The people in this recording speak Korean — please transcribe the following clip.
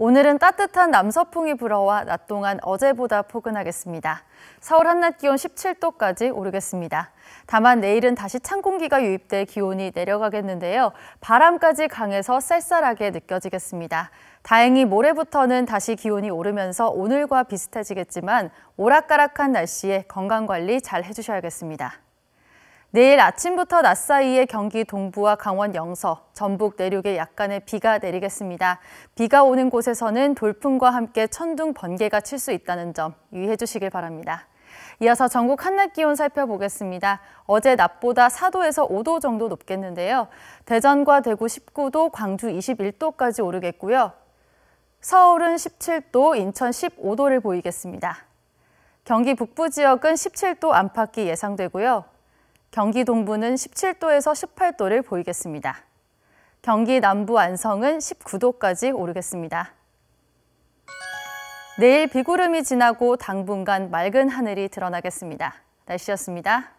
오늘은 따뜻한 남서풍이 불어와 낮 동안 어제보다 포근하겠습니다. 서울 한낮 기온 17도까지 오르겠습니다. 다만 내일은 다시 찬 공기가 유입돼 기온이 내려가겠는데요. 바람까지 강해서 쌀쌀하게 느껴지겠습니다. 다행히 모레부터는 다시 기온이 오르면서 오늘과 비슷해지겠지만 오락가락한 날씨에 건강관리 잘 해주셔야겠습니다. 내일 아침부터 낮 사이에 경기 동부와 강원 영서, 전북 내륙에 약간의 비가 내리겠습니다. 비가 오는 곳에서는 돌풍과 함께 천둥 번개가 칠 수 있다는 점 유의해 주시길 바랍니다. 이어서 전국 한낮 기온 살펴보겠습니다. 어제 낮보다 4도에서 5도 정도 높겠는데요. 대전과 대구 19도, 광주 21도까지 오르겠고요. 서울은 17도, 인천 15도를 보이겠습니다. 경기 북부 지역은 17도 안팎이 예상되고요. 경기 동부는 17도에서 18도를 보이겠습니다. 경기 남부 안성은 19도까지 오르겠습니다. 내일 비구름이 지나고 당분간 맑은 하늘이 드러나겠습니다. 날씨였습니다.